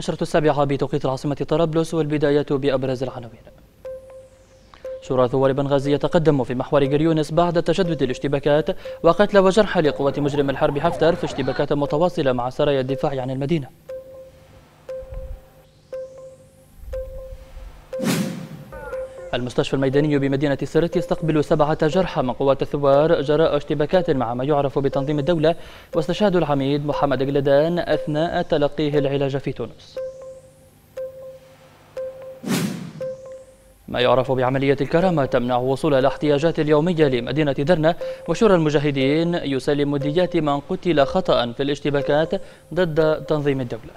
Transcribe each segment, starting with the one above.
نشرة السابعة بتوقيت العاصمة طرابلس والبداية بأبرز العناوين شورى ثوار بنغازي يتقدم في محور جريونس بعد تشدد الاشتباكات وقتل وجرح لقوات مجرم الحرب حفتر في اشتباكات متواصلة مع سرايا الدفاع عن المدينة المستشفى الميداني بمدينة سرت يستقبل سبعة جرحى من قوات الثوار جراء اشتباكات مع ما يعرف بتنظيم الدولة واستشهاد العميد محمد قلدان أثناء تلقيه العلاج في تونس ما يعرف بعملية الكرامة تمنع وصول الاحتياجات اليومية لمدينة درنا وشور المجاهدين يسلم مديات من قتل خطأ في الاشتباكات ضد تنظيم الدولة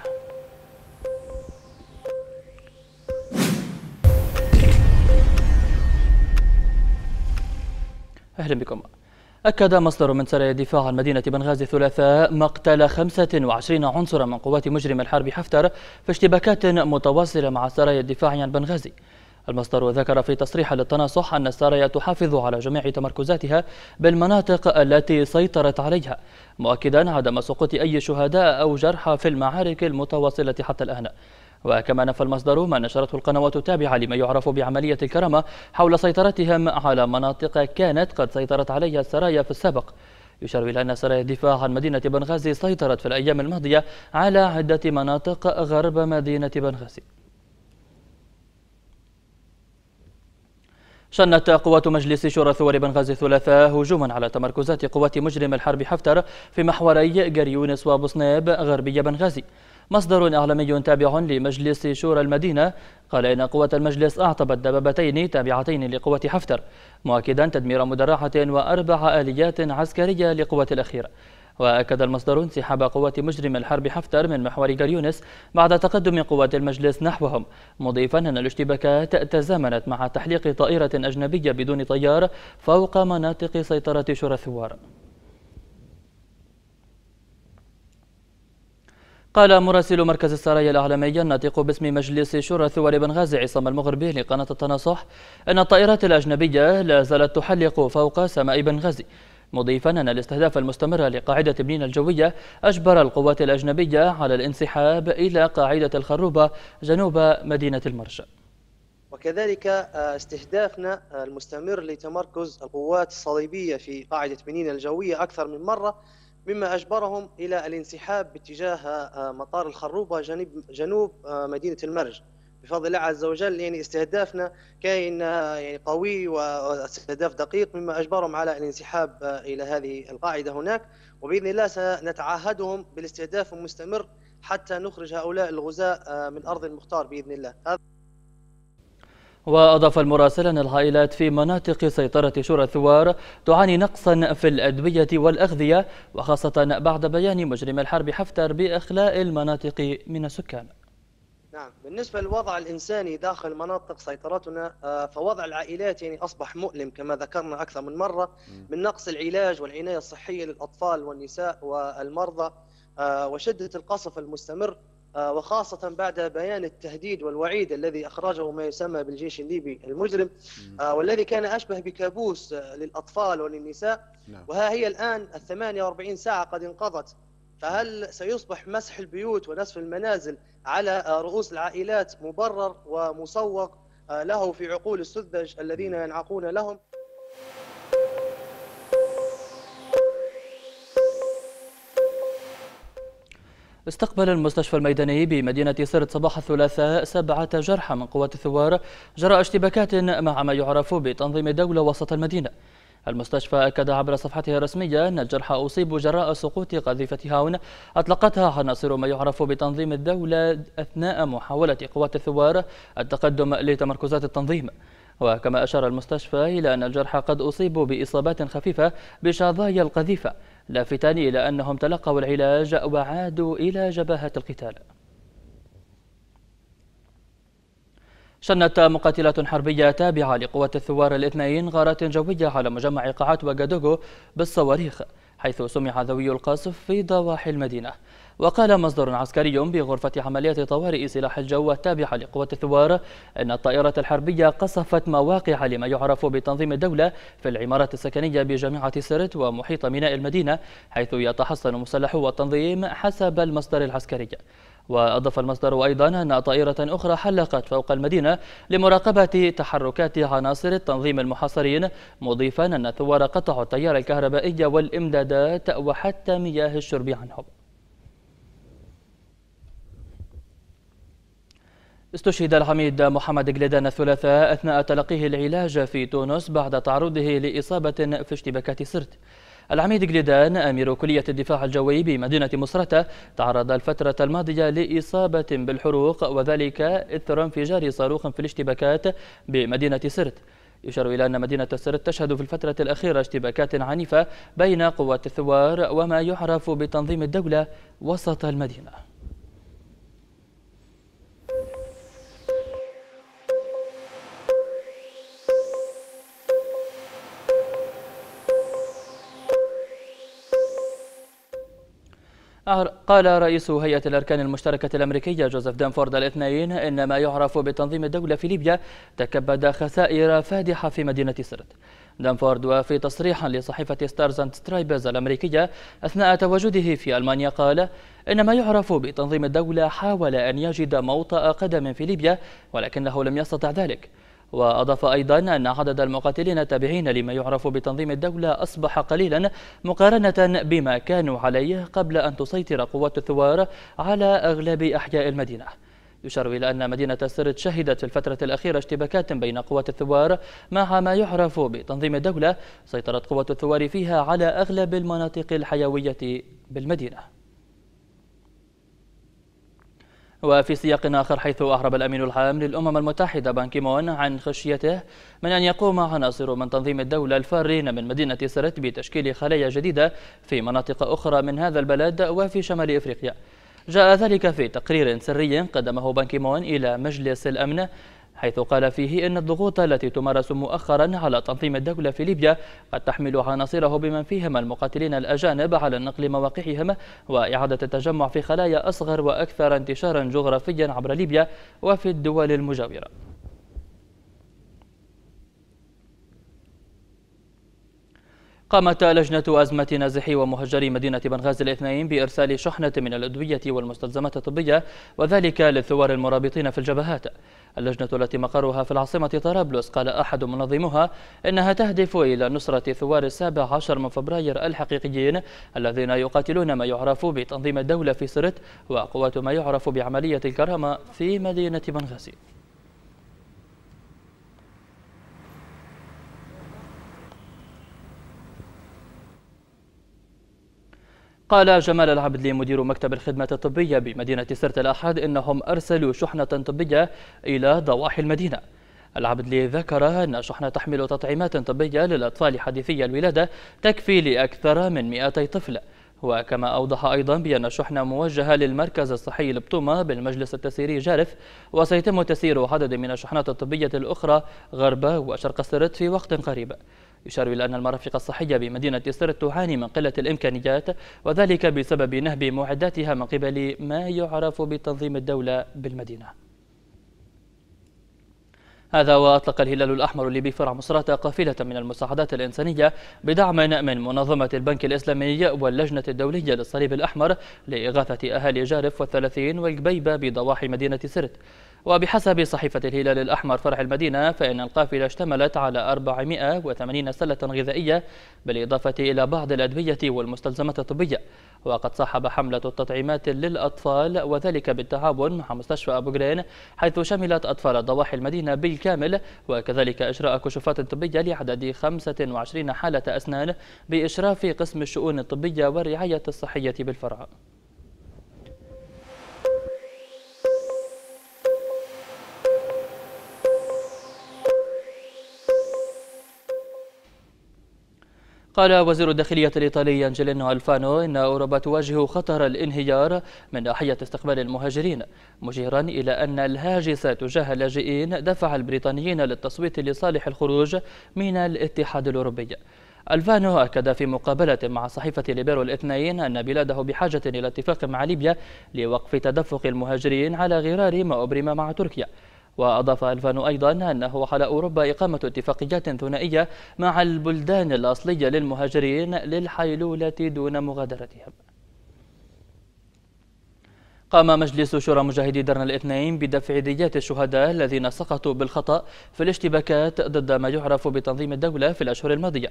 أهلا بكم أكد مصدر من سرايا الدفاع عن مدينة بنغازي الثلاثاء مقتل 25 عنصرا من قوات مجرم الحرب حفتر في اشتباكات متواصلة مع سرايا الدفاع عن بنغازي المصدر ذكر في تصريح للتناصح أن السرايا تحافظ على جميع تمركزاتها بالمناطق التي سيطرت عليها مؤكدا عدم سقوط أي شهداء أو جرحى في المعارك المتواصلة حتى الآن وكما نفى المصدر ما نشرته القنوات التابعة لما يعرف بعملية الكرامة حول سيطرتهم على مناطق كانت قد سيطرت عليها السرايا في السابق يشار إلى أن سرايا الدفاع عن مدينة بنغازي سيطرت في الأيام الماضية على عدة مناطق غرب مدينة بنغازي شنت قوات مجلس شورى ثوار بنغازي الثلاثاء هجوما على تمركزات قوات مجرم الحرب حفتر في محوري جريونس وبوسناب غربي بنغازي مصدر أعلامي تابع لمجلس شورى المدينة قال إن قوة المجلس أعطبت دبابتين تابعتين لقوة حفتر مؤكدا تدمير مدرعة وأربع آليات عسكرية لقوة الأخيرة وأكد المصدر انسحاب قوة مجرم الحرب حفتر من محور جاليونس بعد تقدم قوات المجلس نحوهم مضيفا أن الاشتباكات تزامنت مع تحليق طائرة أجنبية بدون طيار فوق مناطق سيطرة شرى الثوار قال مراسل مركز السرايا الاعلامي الناطق باسم مجلس شورى ثوار بنغازي عصام المغربي لقناة التناصح أن الطائرات الأجنبية لا زالت تحلق فوق سماء بنغازي مضيفا أن الاستهداف المستمر لقاعدة بنين الجوية أجبر القوات الأجنبية على الانسحاب إلى قاعدة الخروبة جنوب مدينة المرج وكذلك آه، استهدافنا المستمر لتمركز القوات الصليبية في قاعدة بنين الجوية أكثر من مرة مما أجبرهم إلى الانسحاب باتجاه آه، مطار الخروبة جنوب, جنوب آه، مدينة المرج بفضل الله عز وجل يعني استهدافنا كان آه، يعني قوي واستهداف دقيق مما اجبرهم على الانسحاب الى هذه القاعده هناك وباذن الله سنتعهدهم بالاستهداف المستمر حتى نخرج هؤلاء الغزاة من ارض المختار باذن الله وأضاف المراسل أن العائلات في مناطق سيطرة شورى الثوار تعاني نقصا في الأدوية والأغذية وخاصة بعد بيان مجرم الحرب حفتر بإخلاء المناطق من السكان نعم بالنسبة للوضع الإنساني داخل مناطق سيطرتنا آه، فوضع العائلات يعني أصبح مؤلم كما ذكرنا أكثر من مرة من نقص العلاج والعناية الصحية للأطفال والنساء والمرضى آه، وشدة القصف المستمر آه، وخاصة بعد بيان التهديد والوعيد الذي أخرجه ما يسمى بالجيش الليبي المجرم آه، والذي كان أشبه بكابوس آه، للأطفال وللنساء نعم. وها هي الآن الثمانية واربعين ساعة قد انقضت فهل سيصبح مسح البيوت ونسف المنازل على رؤوس العائلات مبرر ومسوق له في عقول السذج الذين ينعقون لهم؟ استقبل المستشفى الميداني بمدينة سرت صباح الثلاثاء سبعة جرحى من قوات الثوار جراء اشتباكات مع ما يعرف بتنظيم دولة وسط المدينة المستشفى أكد عبر صفحته الرسمية أن الجرحى أصيبوا جراء سقوط قذيفة هاون أطلقتها عناصر ما يعرف بتنظيم الدولة أثناء محاولة قوات الثوار التقدم لتمركزات التنظيم وكما أشار المستشفى إلى أن الجرحى قد أصيبوا بإصابات خفيفة بشظايا القذيفة لافتان إلى أنهم تلقوا العلاج وعادوا إلى جبهة القتال شنت مقاتلة حربية تابعة لقوة الثوار الاثنين غارات جوية على مجمع قاعات وغادوغو بالصواريخ حيث سمع ذوي القصف في ضواحي المدينة وقال مصدر عسكري بغرفة عمليات طوارئ سلاح الجو التابعة لقوات الثوار أن الطائرة الحربية قصفت مواقع لما يعرف بتنظيم الدولة في العمارة السكنية بجامعة سرت ومحيط ميناء المدينة حيث يتحصن مسلحو التنظيم حسب المصدر العسكري وأضاف المصدر أيضا أن طائرة أخرى حلقت فوق المدينة لمراقبة تحركات عناصر التنظيم المحاصرين مضيفا أن الثوار قطعوا التيار الكهربائي والإمدادات وحتى مياه الشرب عنهم استشهد العميد محمد قليدان الثلاثاء أثناء تلقيه العلاج في تونس بعد تعرضه لإصابة في اشتباكات سرت العميد قليدان أمير كلية الدفاع الجوي بمدينة مصرتة تعرض الفترة الماضية لإصابة بالحروق وذلك إثر انفجار صاروخ في الاشتباكات بمدينة سرت يشار إلى أن مدينة سرت تشهد في الفترة الأخيرة اشتباكات عنيفة بين قوات الثوار وما يعرف بتنظيم الدولة وسط المدينة قال رئيس هيئة الأركان المشتركة الأمريكية جوزيف دانفورد الاثنين إن ما يعرف بتنظيم الدولة في ليبيا تكبد خسائر فادحة في مدينة سرت دانفورد وفي تصريح لصحيفة ستارز اند سترايبز الأمريكية أثناء تواجده في ألمانيا قال إن ما يعرف بتنظيم الدولة حاول أن يجد موطأ قدم في ليبيا ولكنه لم يستطع ذلك وأضاف أيضا أن عدد المقاتلين التابعين لما يعرف بتنظيم الدولة أصبح قليلا مقارنة بما كانوا عليه قبل أن تسيطر قوات الثوار على أغلب أحياء المدينة يشار إلى أن مدينة سرت شهدت في الفترة الأخيرة اشتباكات بين قوات الثوار مع ما يعرف بتنظيم الدولة سيطرت قوات الثوار فيها على أغلب المناطق الحيوية بالمدينة وفي سياق آخر حيث أهرب الأمين العام للأمم المتحدة بانكيمون عن خشيته من أن يقوم عناصر من تنظيم الدولة الفارين من مدينة سرت بتشكيل خلايا جديدة في مناطق أخرى من هذا البلد وفي شمال إفريقيا جاء ذلك في تقرير سري قدمه بانكيمون إلى مجلس الأمن حيث قال فيه إن الضغوط التي تمارس مؤخرا على تنظيم الدولة في ليبيا قد تحمل عناصره بمن فيهم المقاتلين الأجانب على نقل مواقعهم وإعادة التجمع في خلايا أصغر وأكثر انتشارا جغرافيا عبر ليبيا وفي الدول المجاورة قامت لجنة أزمة نازحي ومهجري مدينة بنغازي الاثنين بإرسال شحنة من الأدوية والمستلزمات الطبية وذلك للثوار المرابطين في الجبهات اللجنة التي مقرها في العاصمة طرابلس قال أحد منظمها إنها تهدف إلى نصرة ثوار السابع عشر من فبراير الحقيقيين الذين يقاتلون ما يعرف بتنظيم الدولة في سرت وقوات ما يعرف بعملية الكرامة في مدينة بنغازي قال جمال العبدلي مدير مكتب الخدمة الطبية بمدينة سرت الأحد إنهم أرسلوا شحنة طبية إلى ضواحي المدينة العبدلي ذكر أن شحنة تحمل تطعيمات طبية للأطفال حديثي الولادة تكفي لأكثر من 200 طفل وكما أوضح أيضا بأن الشحنة موجهة للمركز الصحي لبطومة بالمجلس التسييري جارف وسيتم تسيير عدد من الشحنات الطبية الأخرى غرب وشرق سرت في وقت قريب يشار إلى أن المرافق الصحية بمدينة سرت تعاني من قلة الإمكانيات وذلك بسبب نهب معداتها من قبل ما يعرف بتنظيم الدولة بالمدينة هذا وأطلق الهلال الأحمر الليبي فرع مصرات قافلة من المساعدات الإنسانية بدعم من منظمة البنك الإسلامي واللجنة الدولية للصليب الأحمر لإغاثة أهالي جارف والثلاثين والقبيبة بضواحي مدينة سرت وبحسب صحيفة الهلال الأحمر فرع المدينة فإن القافلة اشتملت على 480 سلة غذائية بالإضافة إلى بعض الأدوية والمستلزمات الطبية وقد صاحب حملة التطعيمات للأطفال وذلك بالتعاون مع مستشفى أبو جرين حيث شملت أطفال ضواحي المدينة بالكامل وكذلك إجراء كشوفات طبية لعدد 25 حالة أسنان بإشراف قسم الشؤون الطبية والرعاية الصحية بالفرع قال وزير الداخلية الإيطالي أنجيلينو ألفانو إن أوروبا تواجه خطر الانهيار من ناحية استقبال المهاجرين مشيرا إلى أن الهاجس تجاه اللاجئين دفع البريطانيين للتصويت لصالح الخروج من الاتحاد الأوروبي ألفانو أكد في مقابلة مع صحيفة ليبيرو الاثنين أن بلاده بحاجة إلى اتفاق مع ليبيا لوقف تدفق المهاجرين على غرار ما أبرم مع تركيا وأضاف ألفانو أيضا أنه على أوروبا إقامة اتفاقيات ثنائية مع البلدان الأصلية للمهاجرين للحيلولة دون مغادرتهم قام مجلس شورى مجاهدي درن الاثنين بدفع ديات الشهداء الذين سقطوا بالخطأ في الاشتباكات ضد ما يعرف بتنظيم الدولة في الأشهر الماضية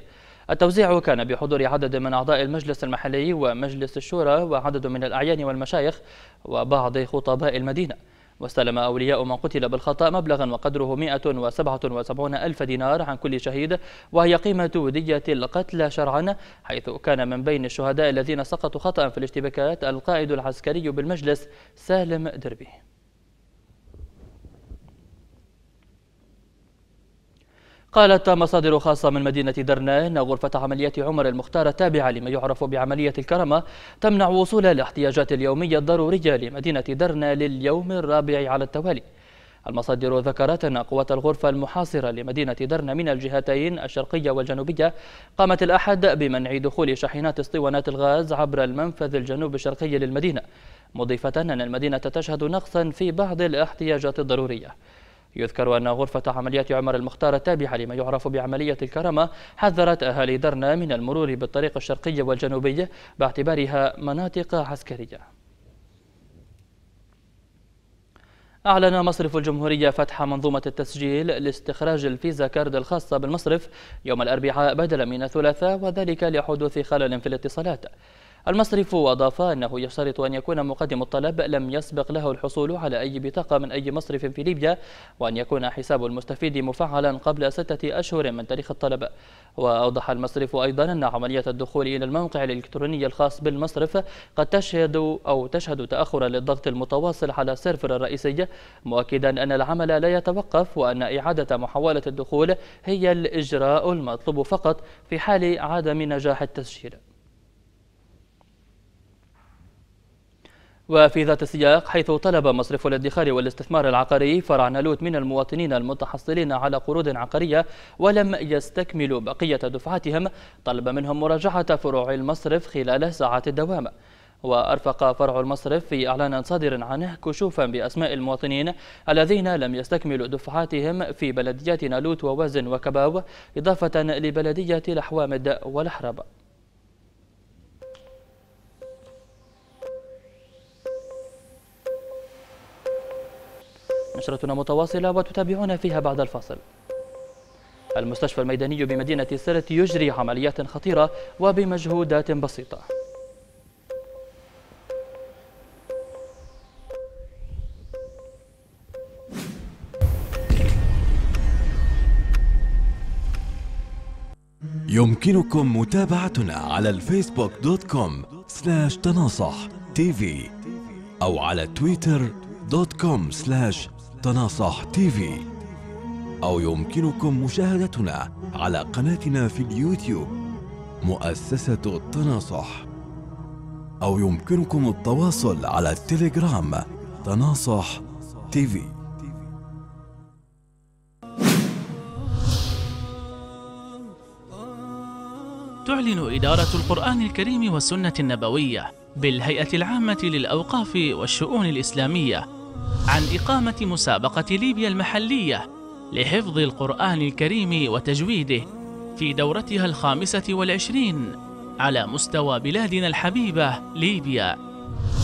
التوزيع كان بحضور عدد من أعضاء المجلس المحلي ومجلس الشورى وعدد من الأعيان والمشايخ وبعض خطباء المدينة واستلم أولياء من قتل بالخطأ مبلغا وقدره 177 ألف دينار عن كل شهيد وهي قيمة دية القتلى شرعا حيث كان من بين الشهداء الذين سقطوا خطأ في الاشتباكات القائد العسكري بالمجلس سالم دربي قالت مصادر خاصة من مدينة درنا أن غرفة عمليات عمر المختار التابعة لما يعرف بعملية الكرمة تمنع وصول الاحتياجات اليومية الضرورية لمدينة درنا لليوم الرابع على التوالي المصادر ذكرت أن قوات الغرفة المحاصرة لمدينة درنا من الجهتين الشرقية والجنوبية قامت الأحد بمنع دخول شاحنات اسطوانات الغاز عبر المنفذ الجنوب الشرقي للمدينة مضيفة أن المدينة تشهد نقصا في بعض الاحتياجات الضرورية يذكر أن غرفة عمليات عمر المختار التابعة لما يعرف بعملية الكرامة حذرت أهالي درنا من المرور بالطريق الشرقي والجنوبي باعتبارها مناطق عسكرية أعلن مصرف الجمهورية فتح منظومة التسجيل لاستخراج الفيزا كارد الخاصة بالمصرف يوم الأربعاء بدلا من الثلاثاء وذلك لحدوث خلل في الاتصالات المصرف أضاف أنه يشترط أن يكون مقدم الطلب لم يسبق له الحصول على أي بطاقة من أي مصرف في ليبيا وأن يكون حساب المستفيد مفعلا قبل ستة أشهر من تاريخ الطلب وأوضح المصرف أيضا أن عملية الدخول إلى الموقع الإلكتروني الخاص بالمصرف قد تشهد أو تشهد تأخرا للضغط المتواصل على السيرفر الرئيسي مؤكدا أن العمل لا يتوقف وأن إعادة محاولة الدخول هي الإجراء المطلوب فقط في حال عدم نجاح التسجيل وفي ذات السياق حيث طلب مصرف الادخار والاستثمار العقاري فرع نالوت من المواطنين المتحصلين على قروض عقارية ولم يستكملوا بقية دفعاتهم طلب منهم مراجعة فروع المصرف خلال ساعات الدوام وأرفق فرع المصرف في إعلان صادر عنه كشوفا بأسماء المواطنين الذين لم يستكملوا دفعاتهم في بلديات نالوت ووازن وكباو إضافة لبلدية لحوامد والحرب نشرتنا متواصلة وتتابعون فيها بعد الفاصل المستشفى الميداني بمدينة سرت يجري عمليات خطيرة وبمجهودات بسيطة يمكنكم متابعتنا على الفيسبوك دوت كوم سلاش تناصح تي في أو على تويتر دوت كوم سلاش تناصح تيفي أو يمكنكم مشاهدتنا على قناتنا في اليوتيوب مؤسسة التناصح أو يمكنكم التواصل على التليجرام تناصح تيفي تعلن إدارة القرآن الكريم والسنة النبوية بالهيئة العامة للأوقاف والشؤون الإسلامية عن إقامة مسابقة ليبيا المحلية لحفظ القرآن الكريم وتجويده في دورتها الخامسة والعشرين على مستوى بلادنا الحبيبة ليبيا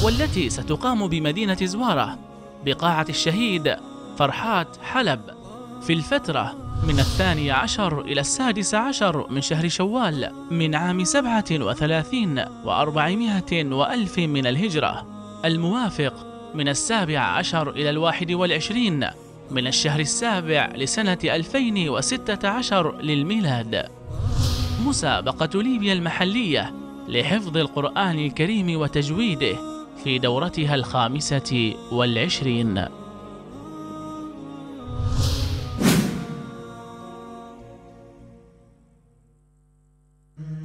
والتي ستقام بمدينة زوارة بقاعة الشهيد فرحات حلب في الفترة من الثاني عشر إلى السادس عشر من شهر شوال من عام سبعة وثلاثين وأربعمائة وألف من الهجرة الموافق من السابع عشر إلى الواحد والعشرين من الشهر السابع لسنة 2016 للميلاد مسابقة ليبيا المحلية لحفظ القرآن الكريم وتجويده في دورتها الخامسة والعشرين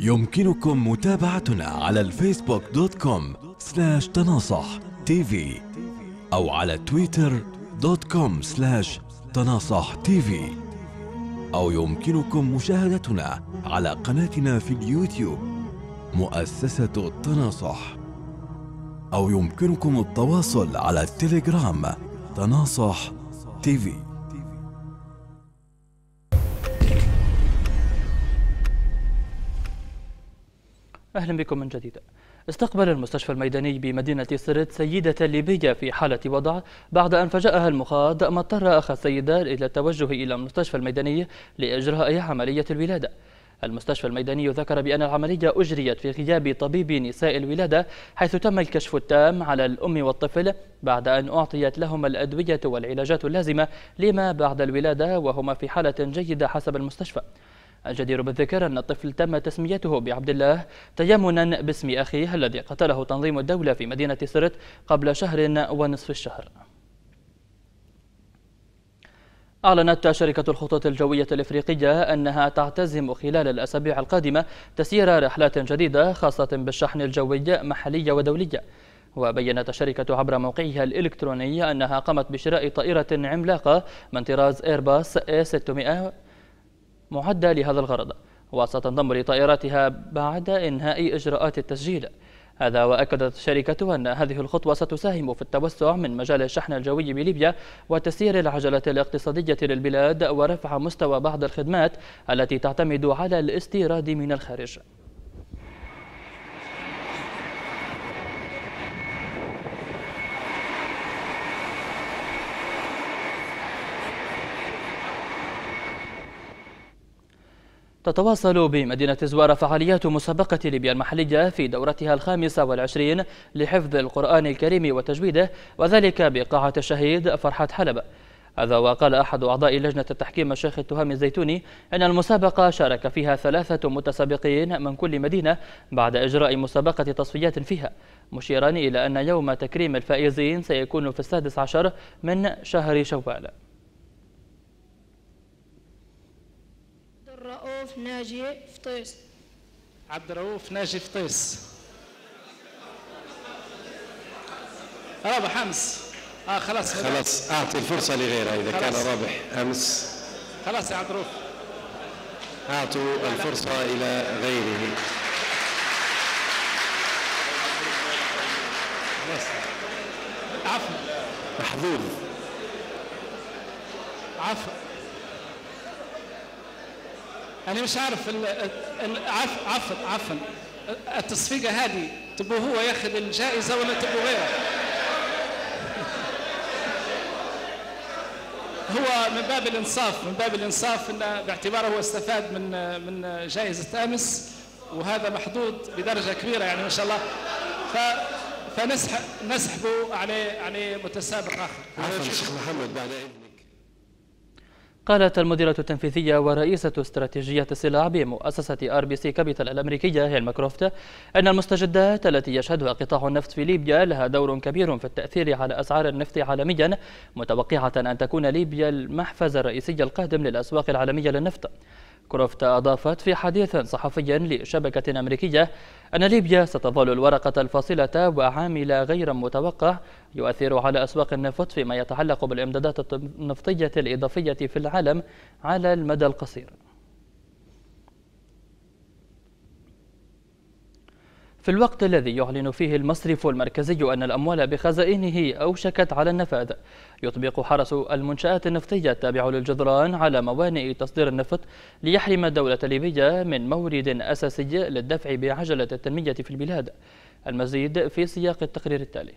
يمكنكم متابعتنا على الفيسبوك دوت كوم سلاش تناصح تي في أو على تويتر دوت كوم سلاش تناصح تيفي أو يمكنكم مشاهدتنا على قناتنا في اليوتيوب مؤسسة التناصح أو يمكنكم التواصل على التليجرام تناصح تيفي أهلا بكم من جديد استقبل المستشفى الميداني بمدينة سرت سيدة ليبية في حالة وضع بعد أن فجأها المخاض ما اضطر أخ السيدة إلى التوجه إلى المستشفى الميداني لإجراء عملية الولادة المستشفى الميداني ذكر بأن العملية أجريت في غياب طبيب نساء الولادة حيث تم الكشف التام على الأم والطفل بعد أن أعطيت لهما الأدوية والعلاجات اللازمة لما بعد الولادة وهما في حالة جيدة حسب المستشفى الجدير بالذكر أن الطفل تم تسميته بعبد الله تيمنا باسم أخيه الذي قتله تنظيم الدولة في مدينة سرت قبل شهر ونصف الشهر أعلنت شركة الخطوط الجوية الإفريقية أنها تعتزم خلال الأسابيع القادمة تسيير رحلات جديدة خاصة بالشحن الجوي محلية ودولية وبينت الشركة عبر موقعها الإلكتروني أنها قامت بشراء طائرة عملاقة من طراز إيرباص A600 معدة لهذا الغرض وستنضم لطائراتها بعد إنهاء إجراءات التسجيل هذا وأكدت الشركة أن هذه الخطوة ستساهم في التوسع من مجال الشحن الجوي بليبيا وتسيير العجلة الاقتصادية للبلاد ورفع مستوى بعض الخدمات التي تعتمد على الاستيراد من الخارج تتواصل بمدينة زوارة فعاليات مسابقة ليبيا المحلية في دورتها الخامسة والعشرين لحفظ القرآن الكريم وتجويده وذلك بقاعة الشهيد فرحة حلب هذا وقال أحد أعضاء لجنة التحكيم الشيخ التهام الزيتوني أن المسابقة شارك فيها ثلاثة متسابقين من كل مدينة بعد إجراء مسابقة تصفيات فيها مشيرا إلى أن يوم تكريم الفائزين سيكون في السادس عشر من شهر شوال رؤوف ناجي فطيس عبد الرؤوف ناجي فطيس رابح امس اه خلاص خلاص اعطي الفرصه لغيره اذا كان رابح امس خلاص يا عبد الرؤوف اعطوا الفرصه الى غيره عفوا محظوظ عفوا أنا مش عارف عفوا عفوا عفوا التصفيقة هذه تبغى هو ياخذ الجائزة ولا تبغى غيره؟ هو من باب الإنصاف من باب الإنصاف إنه باعتباره هو استفاد من من جائزة أمس وهذا محظوظ بدرجة كبيرة يعني ما شاء الله ف فنسحب نسحبه عليه عليه متسابق آخر. شيخ محمد بعد قالت المديرة التنفيذية ورئيسة استراتيجية السلع بمؤسسة ار بي سي كابيتال الأمريكية هيل ماكروفت أن المستجدات التي يشهدها قطاع النفط في ليبيا لها دور كبير في التأثير على أسعار النفط عالميا متوقعة أن تكون ليبيا المحفز الرئيسي القادم للأسواق العالمية للنفط كروفت أضافت في حديث صحفي لشبكة أمريكية أن ليبيا ستظل الورقة الفاصلة وعامل غير متوقع يؤثر على أسواق النفط فيما يتعلق بالإمدادات النفطية الإضافية في العالم على المدى القصير في الوقت الذي يعلن فيه المصرف المركزي أن الأموال بخزائنه أوشكت على النفاذ يطبق حرس المنشآت النفطية التابع للجدران على موانئ تصدير النفط ليحرم الدولة الليبية من مورد أساسي للدفع بعجلة التنمية في البلاد المزيد في سياق التقرير التالي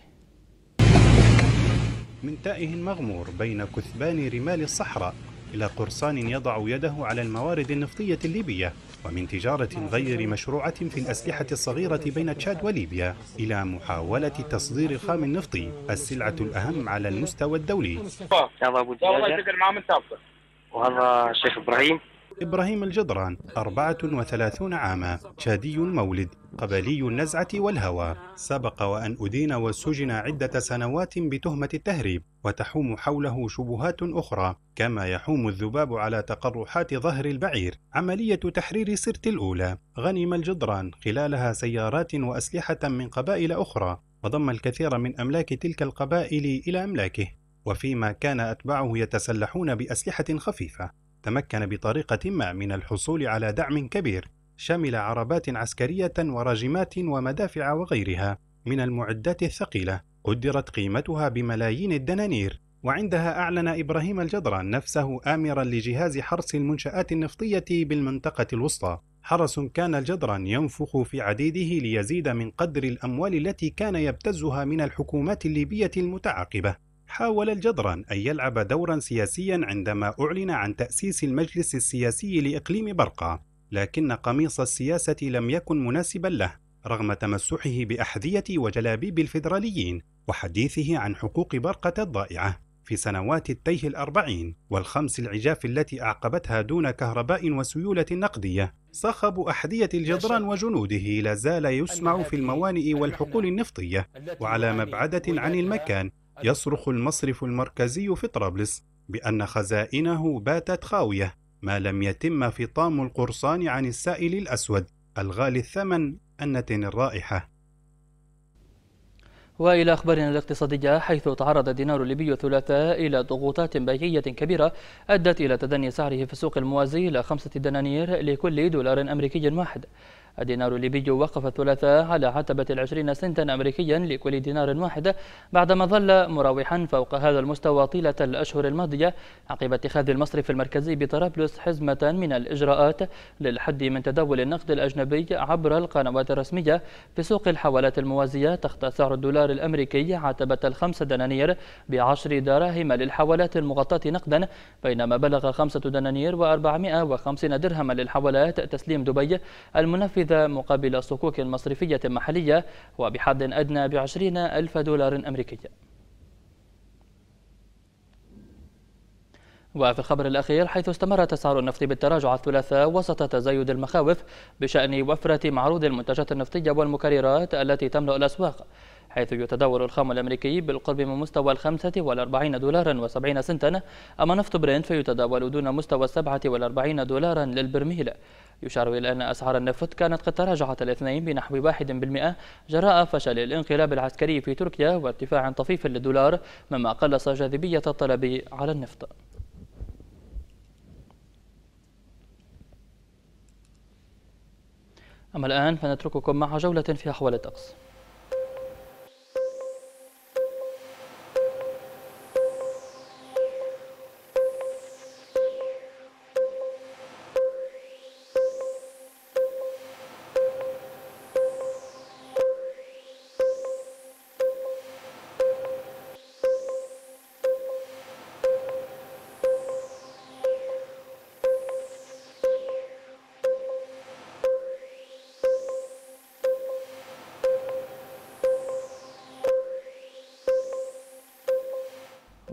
من تائه مغمور بين كثبان رمال الصحراء إلى قرصان يضع يده على الموارد النفطية الليبية ومن تجارة غير مشروعة في الأسلحة الصغيرة بين تشاد وليبيا إلى محاولة تصدير الخام النفطي السلعة الأهم على المستوى الدولي هذا أبو وهذا الشيخ إبراهيم إبراهيم الجدران 34 عاما شادي المولد قبلي النزعة والهوى سبق وأن أدين وسجن عدة سنوات بتهمة التهريب وتحوم حوله شبهات أخرى كما يحوم الذباب على تقرحات ظهر البعير عملية تحرير سرت الأولى غنم الجدران خلالها سيارات وأسلحة من قبائل أخرى وضم الكثير من أملاك تلك القبائل إلى أملاكه وفيما كان أتباعه يتسلحون بأسلحة خفيفة تمكن بطريقة ما من الحصول على دعم كبير شمل عربات عسكرية وراجمات ومدافع وغيرها من المعدات الثقيلة قدرت قيمتها بملايين الدنانير وعندها أعلن إبراهيم الجدران نفسه آمرا لجهاز حرس المنشآت النفطية بالمنطقة الوسطى حرس كان الجدران ينفخ في عديده ليزيد من قدر الأموال التي كان يبتزها من الحكومات الليبية المتعاقبة حاول الجدران أن يلعب دورا سياسيا عندما أعلن عن تأسيس المجلس السياسي لإقليم برقة لكن قميص السياسة لم يكن مناسبا له رغم تمسحه بأحذية وجلابيب الفيدراليين وحديثه عن حقوق برقة الضائعة في سنوات التيه الأربعين والخمس العجاف التي أعقبتها دون كهرباء وسيولة نقدية صخب أحذية الجدران وجنوده لا زال يسمع في الموانئ والحقول النفطية وعلى مبعدة عن المكان يصرخ المصرف المركزي في طرابلس بأن خزائنه باتت خاوية ما لم يتم فطام القرصان عن السائل الأسود الغالي الثمن النتن الرائحة وإلى أخبارنا الاقتصادية حيث تعرض الدينار الليبي الثلاثاء إلى ضغوطات بيعية كبيرة أدت إلى تدني سعره في السوق الموازي إلى خمسة دنانير لكل دولار أمريكي واحد الدينار الليبي وقف الثلاثاء على عتبة العشرين سنتا أمريكيا لكل دينار واحد بعدما ظل مراوحا فوق هذا المستوى طيلة الأشهر الماضية عقب اتخاذ المصرف المركزي بطرابلس حزمة من الإجراءات للحد من تداول النقد الأجنبي عبر القنوات الرسمية في سوق الحوالات الموازية تخطى سعر الدولار الأمريكي عتبة الخمسة دنانير بعشر دراهم للحوالات المغطاة نقدا بينما بلغ خمسة دنانير وأربعمائة وخمسين درهما للحوالات تسليم دبي المنفذ جديدة مقابل صكوك مصرفية محلية وبحد أدنى بعشرين ألف دولار أمريكي وفي الخبر الأخير حيث استمرت أسعار النفط بالتراجع الثلاثاء وسط تزايد المخاوف بشأن وفرة معروض المنتجات النفطية والمكررات التي تملأ الأسواق حيث يتداول الخام الأمريكي بالقرب من مستوى الخمسة والأربعين دولارا وسبعين سنتا أما نفط برنت فيتداول دون مستوى السبعة والأربعين دولارا للبرميل يشار إلى أن أسعار النفط كانت قد تراجعت الاثنين بنحو 1% جراء فشل الانقلاب العسكري في تركيا وارتفاع طفيف للدولار مما قلص جاذبية الطلب على النفط أما الآن فنترككم مع جولة في أحوال الطقس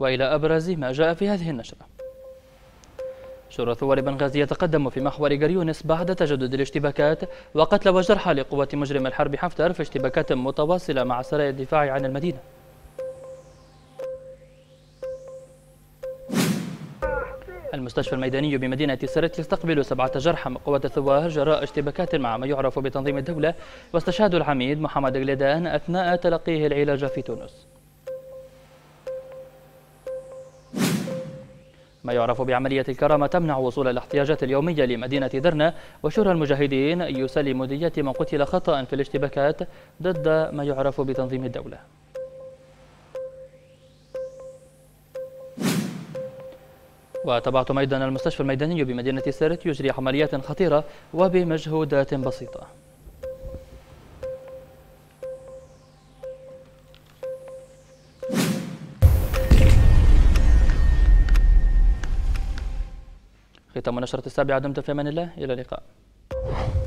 وإلى أبرز ما جاء في هذه النشرة شرى ثوار بنغازي يتقدم في محور غريونس بعد تجدد الاشتباكات وقتل وجرحى لقوة مجرم الحرب حفتر في اشتباكات متواصلة مع سرايا الدفاع عن المدينة المستشفى الميداني بمدينة سرت يستقبل سبعة جرحى من قوة الثوار جراء اشتباكات مع ما يعرف بتنظيم الدولة واستشهد العميد محمد غليدان أثناء تلقيه العلاج في تونس ما يعرف بعملية الكرامة تمنع وصول الاحتياجات اليومية لمدينة درنا وشرى المجاهدين يسلم دية من قتل خطأ في الاشتباكات ضد ما يعرف بتنظيم الدولة وتابعتم أيضا المستشفى الميداني بمدينة سرت يجري عمليات خطيرة وبمجهودات بسيطة ختام نشرة السابعة دمتم في أمان الله إلى اللقاء